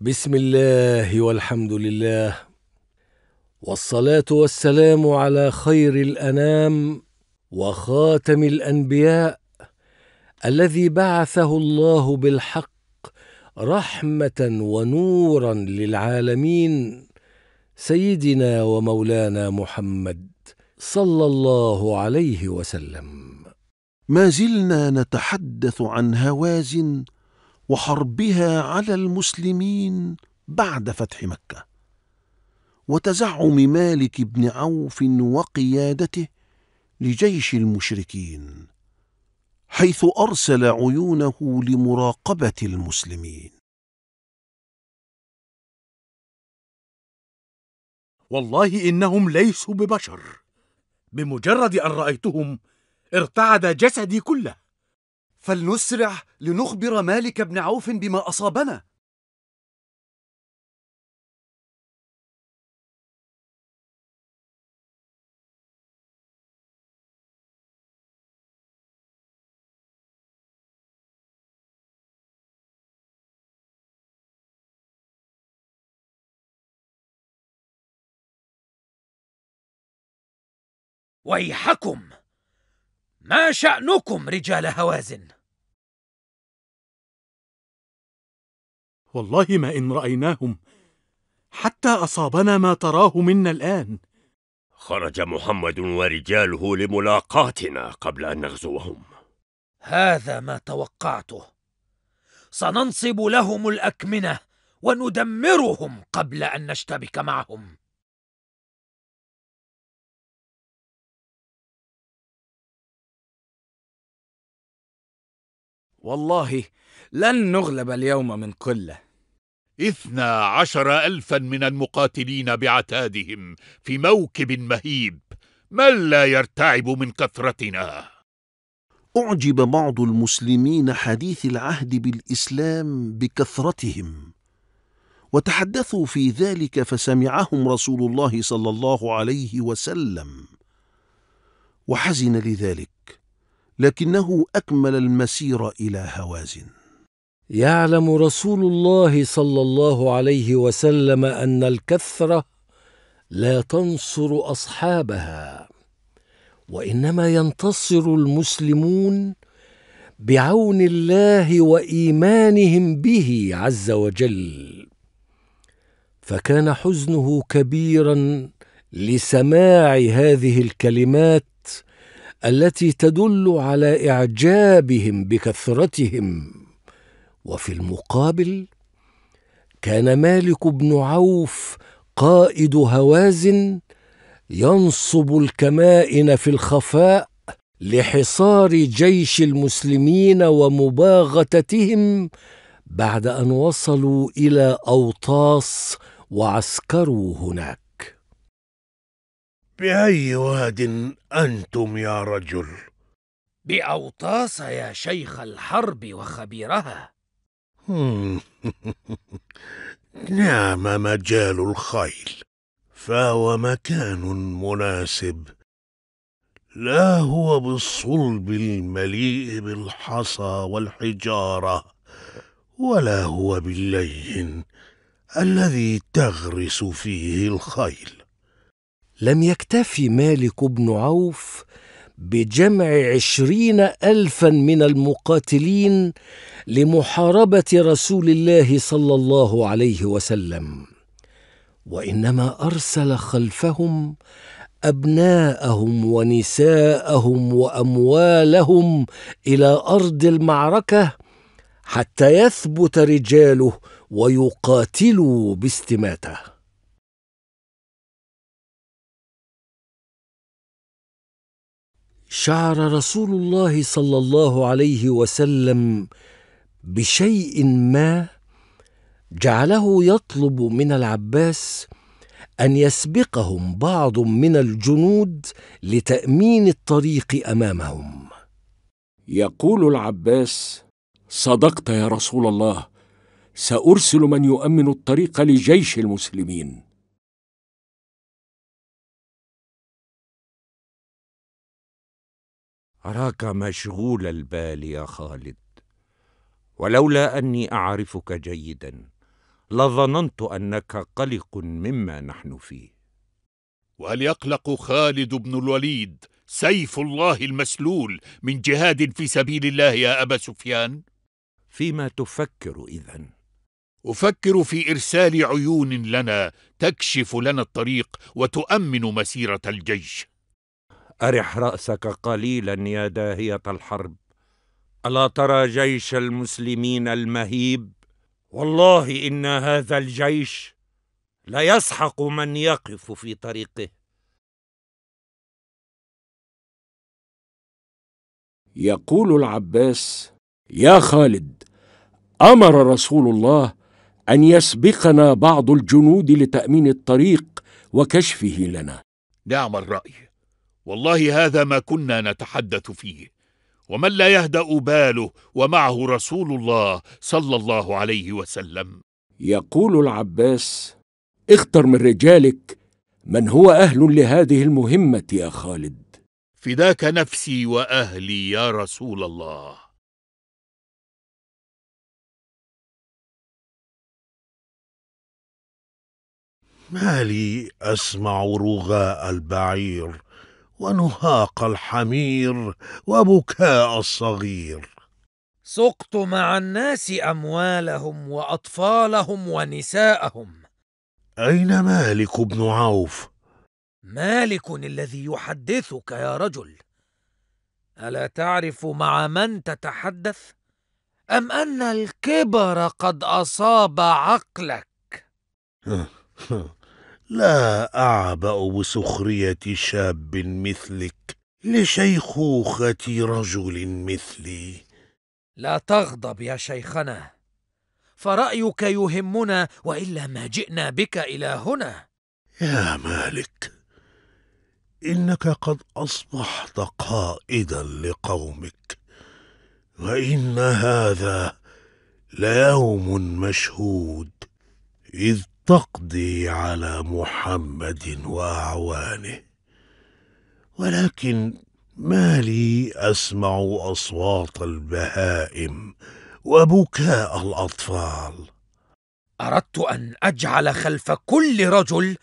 بسم الله والحمد لله والصلاه والسلام على خير الانام وخاتم الانبياء الذي بعثه الله بالحق رحمه ونورا للعالمين سيدنا ومولانا محمد صلى الله عليه وسلم ما زلنا نتحدث عن هوازن وحربها على المسلمين بعد فتح مكه وتزعم مالك بن عوف وقيادته لجيش المشركين حيث ارسل عيونه لمراقبه المسلمين والله انهم ليسوا ببشر بمجرد ان رايتهم ارتعد جسدي كله فلنسرع لنخبر مالك بن عوف بما أصابنا ويحكم ما شأنكم رجال هوازن؟ والله ما إن رأيناهم حتى أصابنا ما تراه منا الآن خرج محمد ورجاله لملاقاتنا قبل أن نغزوهم هذا ما توقعته سننصب لهم الأكمنة وندمرهم قبل أن نشتبك معهم والله لن نغلب اليوم من قلة اثنا عشر ألفا من المقاتلين بعتادهم في موكب مهيب من لا يرتعب من كثرتنا أعجب بعض المسلمين حديث العهد بالإسلام بكثرتهم وتحدثوا في ذلك فسمعهم رسول الله صلى الله عليه وسلم وحزن لذلك لكنه أكمل المسير إلى هوازن يعلم رسول الله صلى الله عليه وسلم أن الكثرة لا تنصر أصحابها وإنما ينتصر المسلمون بعون الله وإيمانهم به عز وجل فكان حزنه كبيرا لسماع هذه الكلمات التي تدل على اعجابهم بكثرتهم وفي المقابل كان مالك بن عوف قائد هوازن ينصب الكمائن في الخفاء لحصار جيش المسلمين ومباغتتهم بعد ان وصلوا الى اوطاس وعسكروا هناك بأي واد أنتم يا رجل؟ بأوطاس يا شيخ الحرب وخبيرها نعم مجال الخيل فهو مكان مناسب لا هو بالصلب المليء بالحصى والحجارة ولا هو باللين الذي تغرس فيه الخيل لم يكتف مالك بن عوف بجمع عشرين ألفا من المقاتلين لمحاربة رسول الله صلى الله عليه وسلم وإنما أرسل خلفهم أبناءهم ونساءهم وأموالهم إلى أرض المعركة حتى يثبت رجاله ويقاتلوا باستماته شعر رسول الله صلى الله عليه وسلم بشيء ما جعله يطلب من العباس ان يسبقهم بعض من الجنود لتامين الطريق امامهم يقول العباس صدقت يا رسول الله سارسل من يؤمن الطريق لجيش المسلمين أراك مشغول البال يا خالد ولولا أني أعرفك جيدا لظننت أنك قلق مما نحن فيه وهل يقلق خالد بن الوليد سيف الله المسلول من جهاد في سبيل الله يا أبا سفيان؟ فيما تفكر إذا؟ أفكر في إرسال عيون لنا تكشف لنا الطريق وتؤمن مسيرة الجيش أرح رأسك قليلا يا داهية الحرب ألا ترى جيش المسلمين المهيب والله إن هذا الجيش ليسحق من يقف في طريقه يقول العباس يا خالد امر رسول الله ان يسبقنا بعض الجنود لتامين الطريق وكشفه لنا نعم الراي والله هذا ما كنا نتحدث فيه ومن لا يهدا باله ومعه رسول الله صلى الله عليه وسلم يقول العباس اختر من رجالك من هو اهل لهذه المهمه يا خالد فداك نفسي واهلي يا رسول الله ما لي اسمع رغاء البعير ونهاق الحمير وبكاء الصغير سقت مع الناس اموالهم واطفالهم ونساءهم اين مالك بن عوف مالك الذي يحدثك يا رجل الا تعرف مع من تتحدث ام ان الكبر قد اصاب عقلك أه. لا أعبأ بسخرية شاب مثلك لشيخوخة رجل مثلي لا تغضب يا شيخنا فرأيك يهمنا وإلا ما جئنا بك إلى هنا يا مالك إنك قد أصبحت قائدا لقومك وإن هذا ليوم مشهود إذ تقضي على محمد واعوانه ولكن ما لي اسمع اصوات البهائم وبكاء الاطفال اردت ان اجعل خلف كل رجل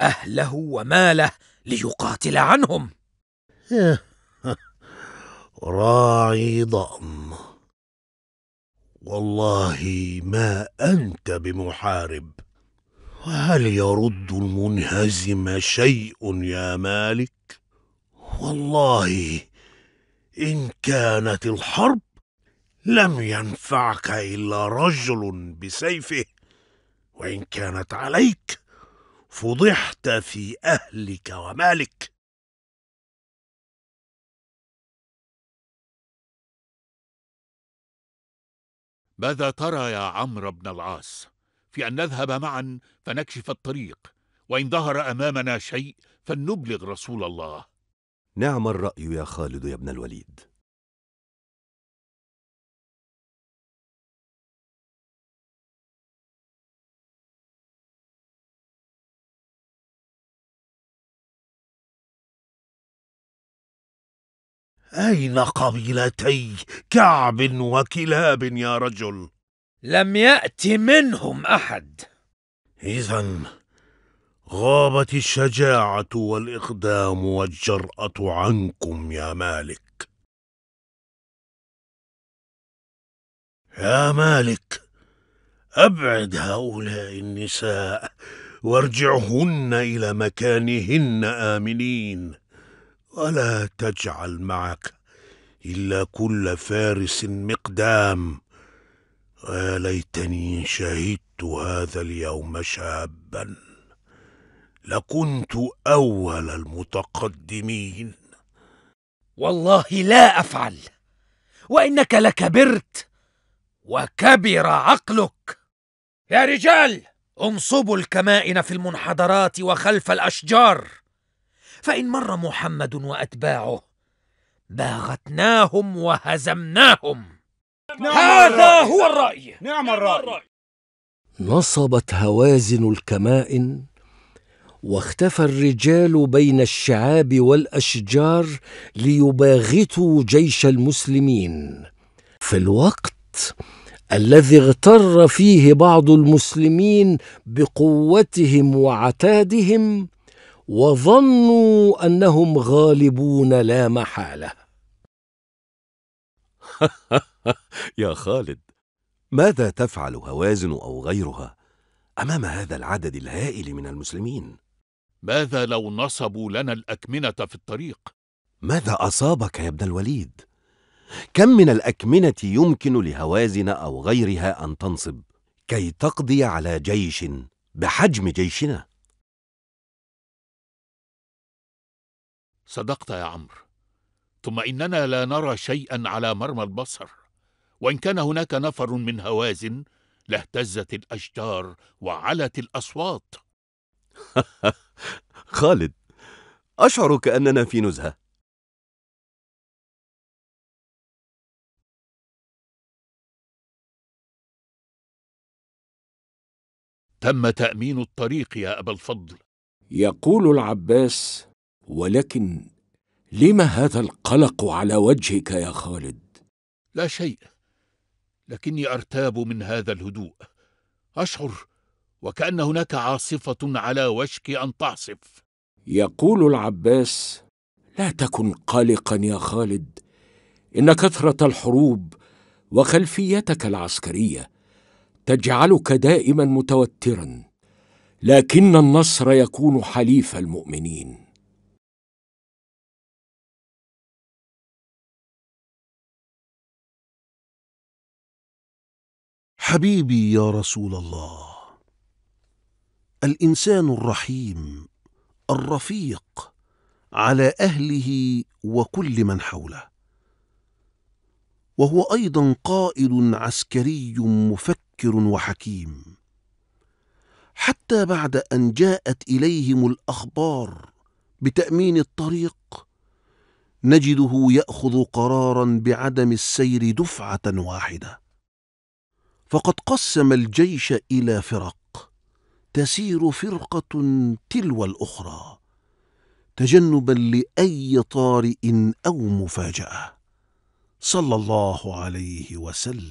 اهله وماله ليقاتل عنهم راعي ضأن والله ما انت بمحارب وهل يرد المنهزم شيء يا مالك والله ان كانت الحرب لم ينفعك الا رجل بسيفه وان كانت عليك فضحت في اهلك ومالك ماذا ترى يا عمرو بن العاص في أن نذهب معا فنكشف الطريق وإن ظهر أمامنا شيء فلنبلغ رسول الله نعم الرأي يا خالد يا ابن الوليد أين قبيلتي كعب وكلاب يا رجل؟ لم يات منهم أحد إذا غابت الشجاعة والإقدام والجرأة عنكم يا مالك يا مالك أبعد هؤلاء النساء وارجعهن إلى مكانهن آمنين ولا تجعل معك إلا كل فارس مقدام ويا ليتني شهدت هذا اليوم شابا لكنت اول المتقدمين والله لا افعل وانك لكبرت وكبر عقلك يا رجال انصبوا الكمائن في المنحدرات وخلف الاشجار فان مر محمد واتباعه باغتناهم وهزمناهم نعم هذا الرأي. هو الرأي نعم الرأي نصبت هوازن الكمائن واختفى الرجال بين الشعاب والاشجار ليباغتوا جيش المسلمين في الوقت الذي اغتر فيه بعض المسلمين بقوتهم وعتادهم وظنوا انهم غالبون لا محاله يا خالد ماذا تفعل هوازن أو غيرها أمام هذا العدد الهائل من المسلمين؟ ماذا لو نصبوا لنا الأكمنة في الطريق؟ ماذا أصابك يا ابن الوليد؟ كم من الأكمنة يمكن لهوازن أو غيرها أن تنصب كي تقضي على جيش بحجم جيشنا؟ صدقت يا عمرو ثم إننا لا نرى شيئا على مرمى البصر وإن كان هناك نفر من هوازن لاهتزت الأشجار وعلت الأصوات خالد أشعر كأننا في نزهة تم تأمين الطريق يا أبا الفضل يقول العباس ولكن لم هذا القلق على وجهك يا خالد لا شيء لكني ارتاب من هذا الهدوء اشعر وكان هناك عاصفه على وشك ان تعصف يقول العباس لا تكن قلقا يا خالد ان كثره الحروب وخلفيتك العسكريه تجعلك دائما متوترا لكن النصر يكون حليف المؤمنين حبيبي يا رسول الله الانسان الرحيم الرفيق على اهله وكل من حوله وهو ايضا قائد عسكري مفكر وحكيم حتى بعد ان جاءت اليهم الاخبار بتامين الطريق نجده ياخذ قرارا بعدم السير دفعه واحده فقد قسم الجيش إلى فرق تسير فرقة تلو الأخرى تجنبا لأي طارئ أو مفاجأة صلى الله عليه وسلم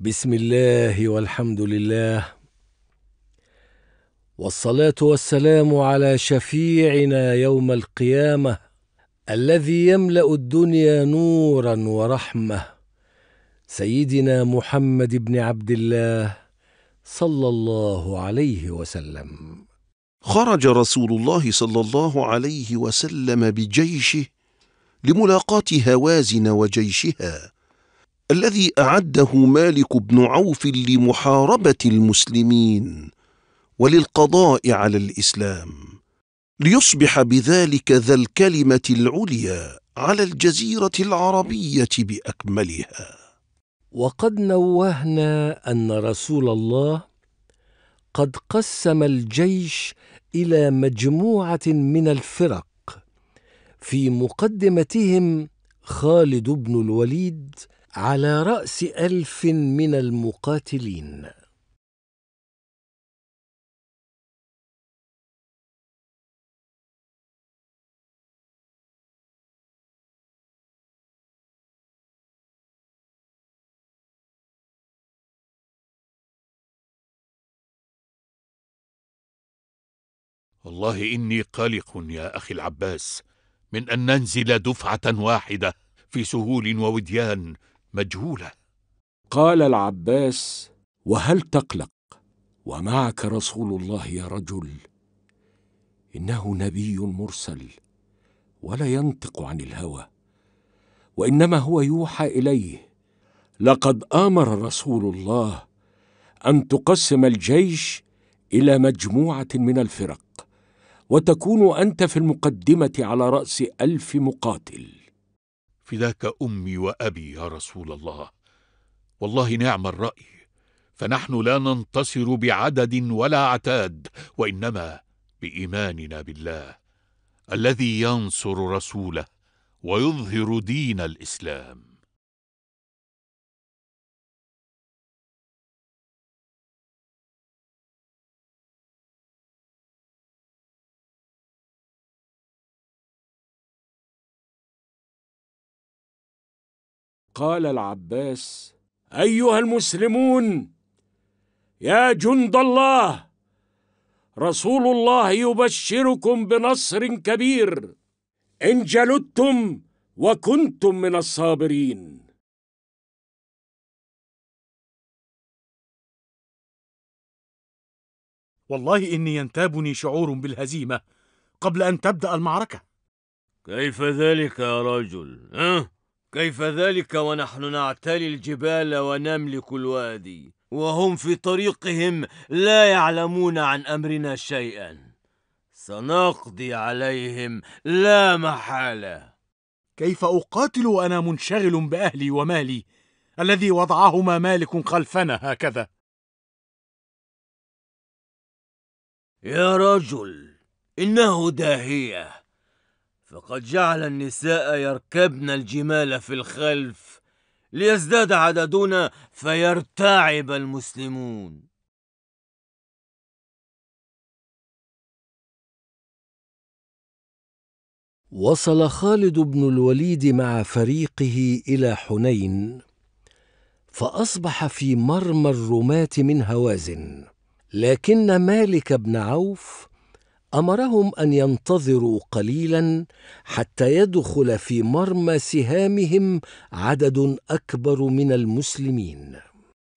بسم الله والحمد لله والصلاه والسلام على شفيعنا يوم القيامه الذي يملا الدنيا نورا ورحمه سيدنا محمد بن عبد الله صلى الله عليه وسلم خرج رسول الله صلى الله عليه وسلم بجيشه لملاقاه هوازن وجيشها الذي أعده مالك بن عوف لمحاربة المسلمين وللقضاء على الإسلام ليصبح بذلك ذا الكلمة العليا على الجزيرة العربية بأكملها وقد نوهنا أن رسول الله قد قسم الجيش إلى مجموعة من الفرق في مقدمتهم خالد بن الوليد على رأس ألف من المقاتلين والله إني قلق يا أخي العباس من أن ننزل دفعة واحدة في سهول ووديان مجهولة قال العباس وهل تقلق ومعك رسول الله يا رجل إنه نبي مرسل ولا ينطق عن الهوى وإنما هو يوحى إليه لقد آمر رسول الله أن تقسم الجيش إلى مجموعة من الفرق وتكون أنت في المقدمة على رأس ألف مقاتل فداك أمي وأبي يا رسول الله والله نعم الرأي فنحن لا ننتصر بعدد ولا عتاد وإنما بإيماننا بالله الذي ينصر رسوله ويظهر دين الإسلام قال العباس ايها المسلمون يا جند الله رسول الله يبشركم بنصر كبير ان جلدتم وكنتم من الصابرين والله اني ينتابني شعور بالهزيمه قبل ان تبدا المعركه كيف ذلك يا رجل أه؟ كيف ذلك ونحن نعتلي الجبال ونملك الوادي وهم في طريقهم لا يعلمون عن امرنا شيئا سنقضي عليهم لا محاله كيف اقاتل وانا منشغل باهلي ومالي الذي وضعهما مالك خلفنا هكذا يا رجل انه داهيه فقد جعل النساء يركبن الجمال في الخلف ليزداد عددنا فيرتعب المسلمون وصل خالد بن الوليد مع فريقه الى حنين فاصبح في مرمى الرماه من هوازن لكن مالك بن عوف امرهم ان ينتظروا قليلا حتى يدخل في مرمى سهامهم عدد اكبر من المسلمين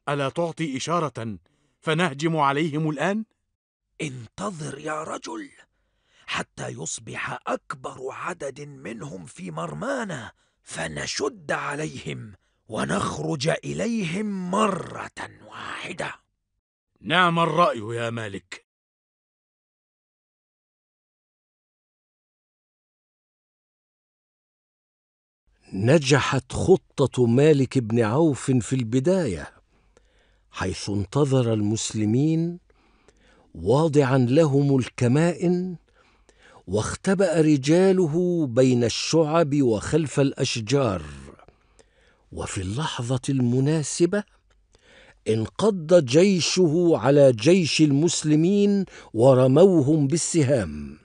الا تعطي اشاره فنهجم عليهم الان انتظر يا رجل حتى يصبح اكبر عدد منهم في مرمانا فنشد عليهم ونخرج اليهم مره واحده نعم الراي يا مالك نجحت خطة مالك بن عوف في البداية حيث انتظر المسلمين واضعا لهم الكمائن واختبأ رجاله بين الشعب وخلف الأشجار وفي اللحظة المناسبة انقض جيشه على جيش المسلمين ورموهم بالسهام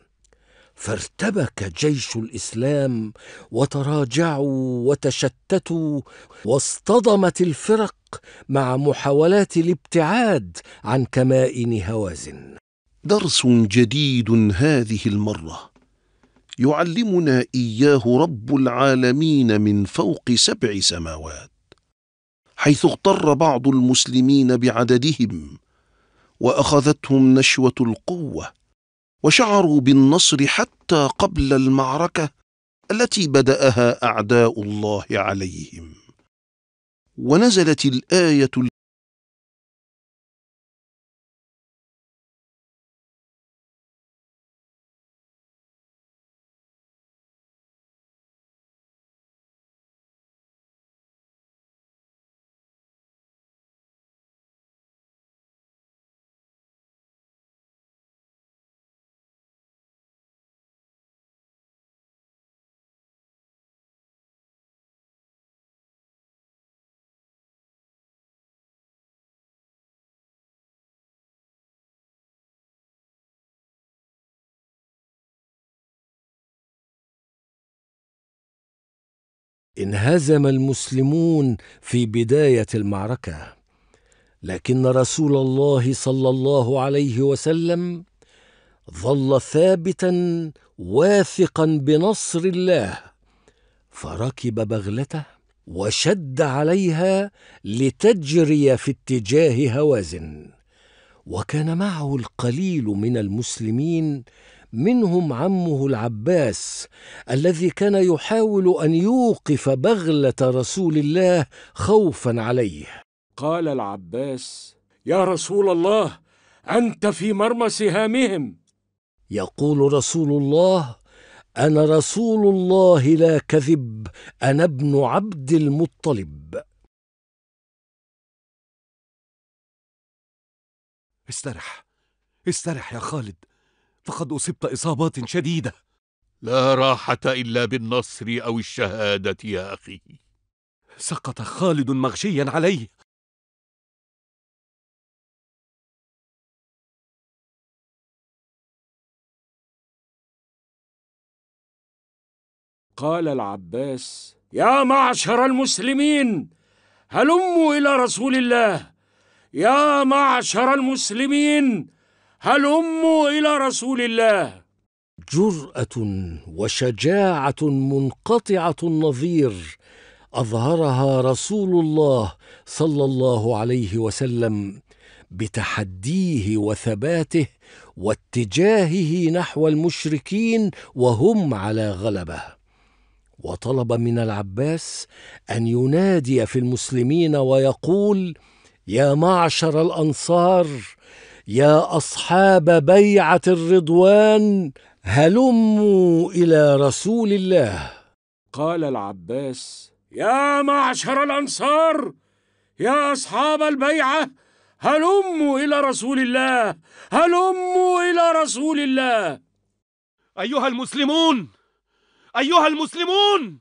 فارتبك جيش الاسلام وتراجعوا وتشتتوا واصطدمت الفرق مع محاولات الابتعاد عن كمائن هوازن درس جديد هذه المره يعلمنا اياه رب العالمين من فوق سبع سماوات حيث اغتر بعض المسلمين بعددهم واخذتهم نشوه القوه وشعروا بالنصر حتى قبل المعركة التي بدأها أعداء الله عليهم ونزلت الآية انهزم المسلمون في بدايه المعركه لكن رسول الله صلى الله عليه وسلم ظل ثابتا واثقا بنصر الله فركب بغلته وشد عليها لتجري في اتجاه هوازن وكان معه القليل من المسلمين منهم عمه العباس الذي كان يحاول ان يوقف بغله رسول الله خوفا عليه قال العباس يا رسول الله انت في مرمى سهامهم يقول رسول الله انا رسول الله لا كذب انا ابن عبد المطلب استرح استرح يا خالد فقد أصبت إصابات شديدة لا راحة إلا بالنصر أو الشهادة يا أخي سقط خالد مغشيا عليه قال العباس يا معشر المسلمين هلموا إلى رسول الله يا معشر المسلمين هلموا إلى رسول الله جرأة وشجاعة منقطعة النظير أظهرها رسول الله صلى الله عليه وسلم بتحديه وثباته واتجاهه نحو المشركين وهم على غلبه وطلب من العباس ان ينادي في المسلمين ويقول يا معشر الانصار يا اصحاب بيعه الرضوان هلموا الى رسول الله قال العباس يا معشر الانصار يا اصحاب البيعه هلموا الى رسول الله هلموا الى رسول الله ايها المسلمون ايها المسلمون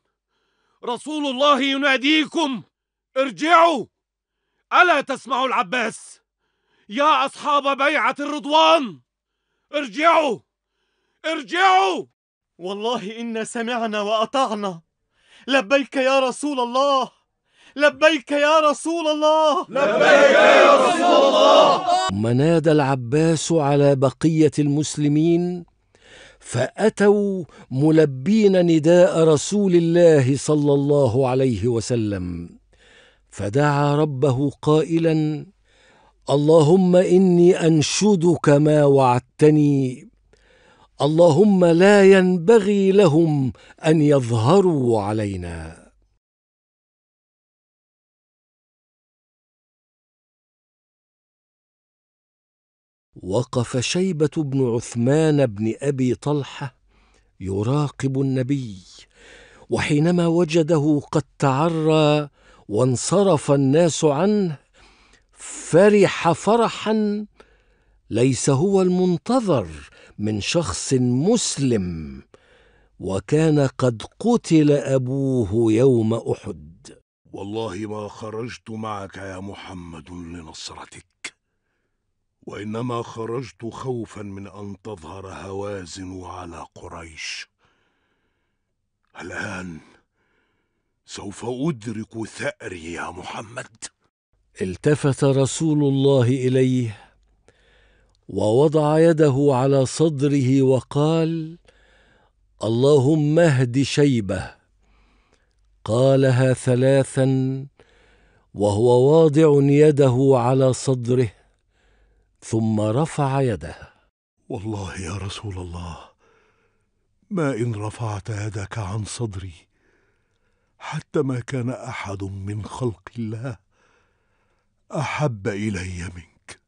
رسول الله يناديكم ارجعوا الا تسمعوا العباس يا أصحاب بيعة الرضوان ارجعوا ارجعوا والله إنا سمعنا وأطعنا لبيك يا رسول الله لبيك يا رسول الله لبيك يا رسول الله منادى العباس على بقية المسلمين فأتوا ملبين نداء رسول الله صلى الله عليه وسلم فدعا ربه قائلا اللهم اني انشدك ما وعدتني اللهم لا ينبغي لهم ان يظهروا علينا وقف شيبه بن عثمان بن ابي طلحه يراقب النبي وحينما وجده قد تعرى وانصرف الناس عنه فرح فرحا ليس هو المنتظر من شخص مسلم وكان قد قتل ابوه يوم احد والله ما خرجت معك يا محمد لنصرتك وانما خرجت خوفا من ان تظهر هوازن على قريش الان سوف ادرك ثاري يا محمد التفت رسول الله اليه ووضع يده على صدره وقال اللهم اهد شيبه قالها ثلاثا وهو واضع يده على صدره ثم رفع يده والله يا رسول الله ما ان رفعت يدك عن صدري حتى ما كان احد من خلق الله احب الي منك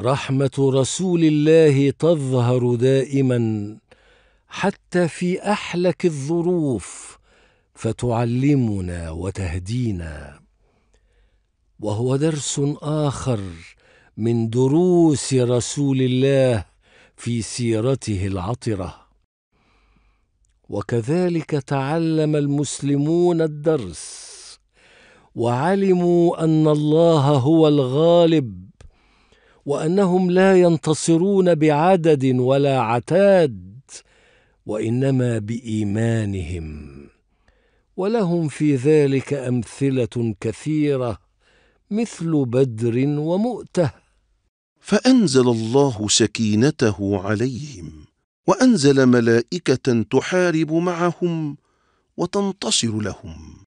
رحمه رسول الله تظهر دائما حتى في احلك الظروف فتعلمنا وتهدينا وهو درس اخر من دروس رسول الله في سيرته العطره وكذلك تعلم المسلمون الدرس وعلموا ان الله هو الغالب وانهم لا ينتصرون بعدد ولا عتاد وانما بايمانهم ولهم في ذلك امثله كثيره مثل بدر ومؤته فانزل الله سكينته عليهم وانزل ملائكه تحارب معهم وتنتصر لهم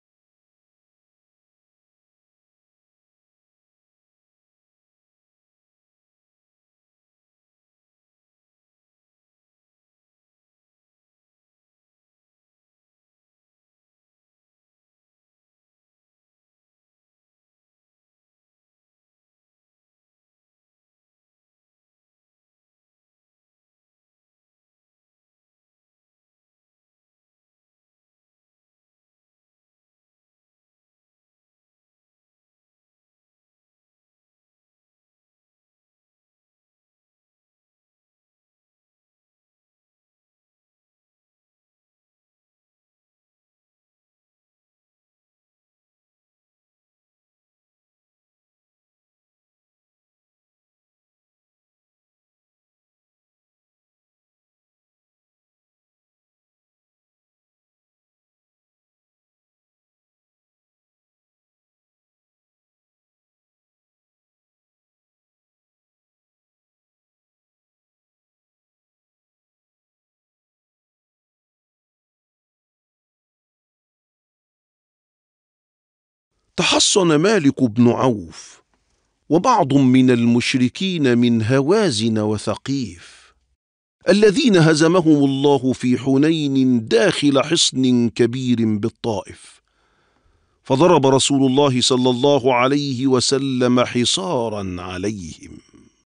تحصن مالك بن عوف وبعض من المشركين من هوازن وثقيف الذين هزمهم الله في حنين داخل حصن كبير بالطائف فضرب رسول الله صلى الله عليه وسلم حصارا عليهم